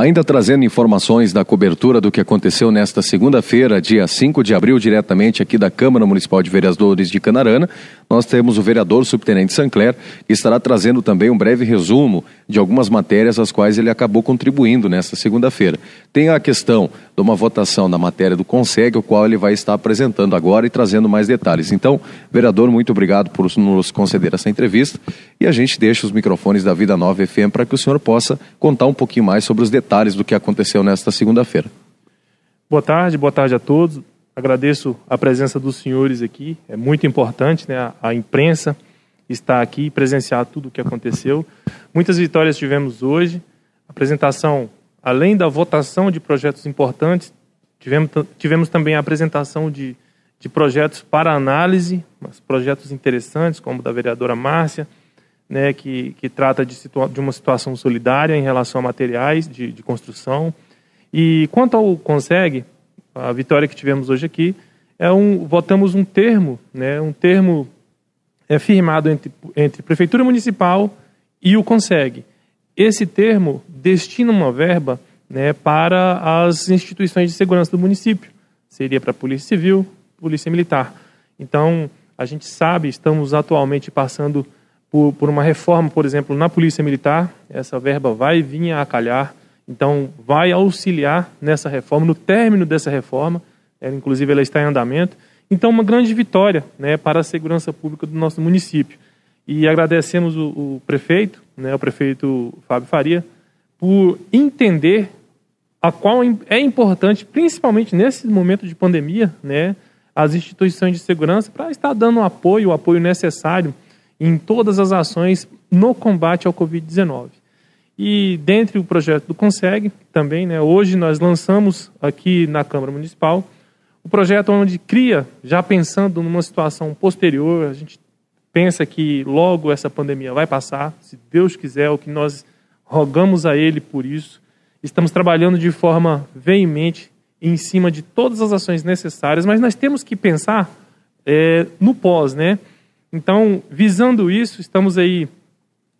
Ainda trazendo informações da cobertura do que aconteceu nesta segunda-feira, dia 5 de abril, diretamente aqui da Câmara Municipal de Vereadores de Canarana, nós temos o vereador subtenente Sancler, que estará trazendo também um breve resumo de algumas matérias às quais ele acabou contribuindo nesta segunda-feira. Tem a questão de uma votação na matéria do Conseg, o qual ele vai estar apresentando agora e trazendo mais detalhes. Então, vereador, muito obrigado por nos conceder essa entrevista e a gente deixa os microfones da Vida Nova FM para que o senhor possa contar um pouquinho mais sobre os detalhes detalhes do que aconteceu nesta segunda-feira. Boa tarde, boa tarde a todos. Agradeço a presença dos senhores aqui. É muito importante, né? A, a imprensa estar aqui e presenciar tudo o que aconteceu. Muitas vitórias tivemos hoje. Apresentação, além da votação de projetos importantes, tivemos, tivemos também a apresentação de, de projetos para análise, projetos interessantes, como o da vereadora Márcia, né, que, que trata de, de uma situação solidária em relação a materiais de, de construção. E quanto ao Consegue, a vitória que tivemos hoje aqui, é um, votamos um termo, né, um termo é, firmado entre, entre Prefeitura Municipal e o Consegue. Esse termo destina uma verba né, para as instituições de segurança do município. Seria para a Polícia Civil, Polícia Militar. Então, a gente sabe, estamos atualmente passando por, por uma reforma, por exemplo, na Polícia Militar, essa verba vai vir a calhar, então vai auxiliar nessa reforma, no término dessa reforma, ela, inclusive ela está em andamento. Então, uma grande vitória né, para a segurança pública do nosso município. E agradecemos o, o prefeito, né, o prefeito Fábio Faria, por entender a qual é importante, principalmente nesse momento de pandemia, né, as instituições de segurança para estar dando o apoio, o apoio necessário em todas as ações no combate ao Covid-19. E dentre o projeto do Consegue, também, né, hoje nós lançamos aqui na Câmara Municipal o projeto onde cria, já pensando numa situação posterior, a gente pensa que logo essa pandemia vai passar, se Deus quiser, o que nós rogamos a Ele por isso. Estamos trabalhando de forma veemente em cima de todas as ações necessárias, mas nós temos que pensar é, no pós, né? Então, visando isso, estamos aí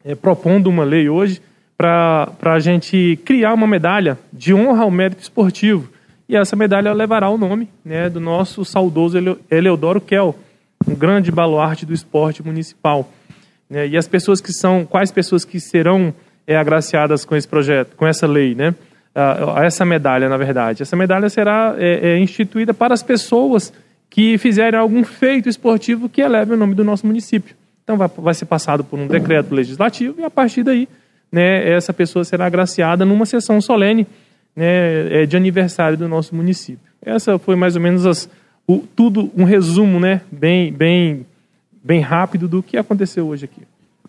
é, propondo uma lei hoje para a gente criar uma medalha de honra ao mérito esportivo. E essa medalha levará o nome né, do nosso saudoso Eleodoro Kell, um grande baluarte do esporte municipal. Né. E as pessoas que são, quais pessoas que serão é, agraciadas com esse projeto, com essa lei, né? Ah, essa medalha, na verdade. Essa medalha será é, é, instituída para as pessoas que fizerem algum feito esportivo que eleve o nome do nosso município. Então vai, vai ser passado por um decreto legislativo e a partir daí né, essa pessoa será agraciada numa sessão solene né, é, de aniversário do nosso município. Essa foi mais ou menos as, o, tudo um resumo né, bem, bem, bem rápido do que aconteceu hoje aqui.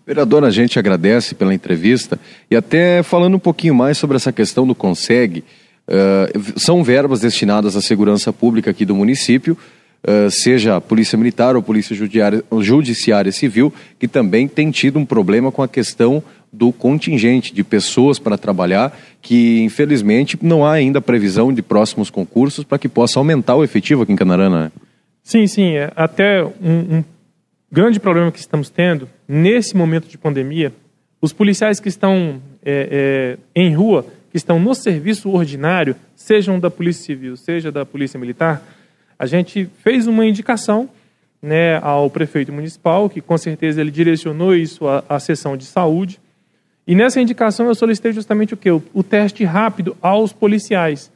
Vereadora, a gente agradece pela entrevista e até falando um pouquinho mais sobre essa questão do CONSEG, uh, são verbas destinadas à segurança pública aqui do município, eh, seja a polícia militar ou polícia judiciária, judiciária civil, que também tem tido um problema com a questão do contingente de pessoas para trabalhar, que infelizmente não há ainda previsão de próximos concursos para que possa aumentar o efetivo aqui em Canarana. Né? Sim, sim. É até um, um grande problema que estamos tendo, nesse momento de pandemia, os policiais que estão é, é, em rua, que estão no serviço ordinário, sejam da Polícia Civil, seja da Polícia Militar, a gente fez uma indicação né, ao prefeito municipal, que com certeza ele direcionou isso à, à de saúde. E nessa indicação eu solicitei justamente o quê? O, o teste rápido aos policiais.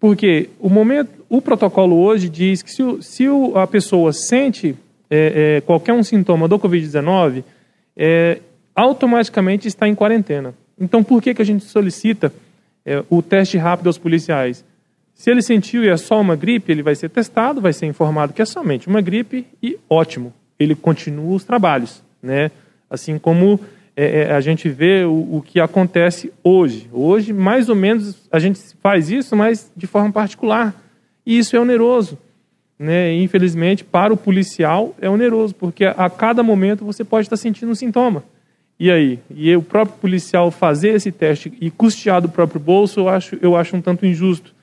Porque o momento, o protocolo hoje diz que se, o, se o, a pessoa sente é, é, qualquer um sintoma do Covid-19, é, automaticamente está em quarentena. Então, por que, que a gente solicita é, o teste rápido aos policiais? Se ele sentiu e é só uma gripe, ele vai ser testado, vai ser informado que é somente uma gripe e ótimo, ele continua os trabalhos, né? Assim como é, é, a gente vê o, o, que acontece hoje. Hoje, mais ou menos, a gente faz isso, mas de forma particular. E isso é oneroso. Né? Infelizmente, para o policial, é oneroso, porque a cada momento você pode estar sentindo um sintoma. E aí? E o próprio policial fazer esse teste e custear do próprio bolso, eu acho, eu acho um tanto injusto.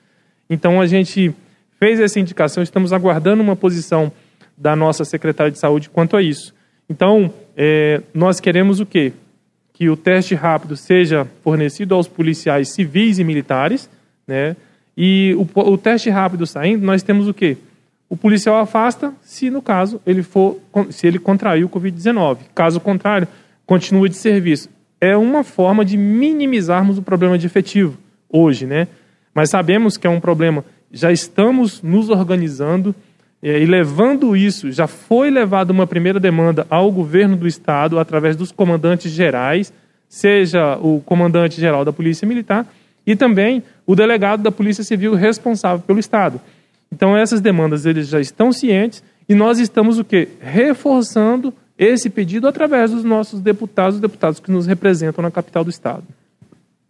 Então a gente fez essa indicação, estamos aguardando uma posição da nossa secretária de saúde quanto a isso. Então, é, nós queremos o quê? Que o teste rápido seja fornecido aos policiais civis e militares, né? E o, o teste rápido saindo, nós temos o quê? O policial afasta se, no caso, ele for, se ele contraiu o Covid-19. Caso contrário, continua de serviço. É uma forma de minimizarmos o problema de efetivo hoje, né? mas sabemos que é um problema. Já estamos nos organizando eh, e levando isso, já foi levada uma primeira demanda ao governo do Estado, através dos comandantes gerais, seja o comandante geral da Polícia Militar e também o delegado da Polícia Civil responsável pelo Estado. Então, essas demandas eles já estão cientes e nós estamos o quê? Reforçando esse pedido através dos nossos deputados, os deputados que nos representam na capital do Estado.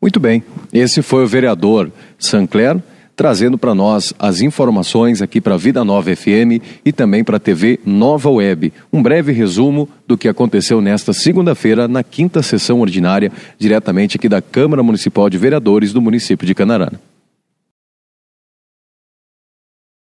Muito bem, esse foi o vereador Sancler trazendo para nós as informações aqui para a Vida Nova FM e também para a TV Nova Web. Um breve resumo do que aconteceu nesta segunda-feira na quinta sessão ordinária, diretamente aqui da Câmara Municipal de Vereadores do município de Canarana.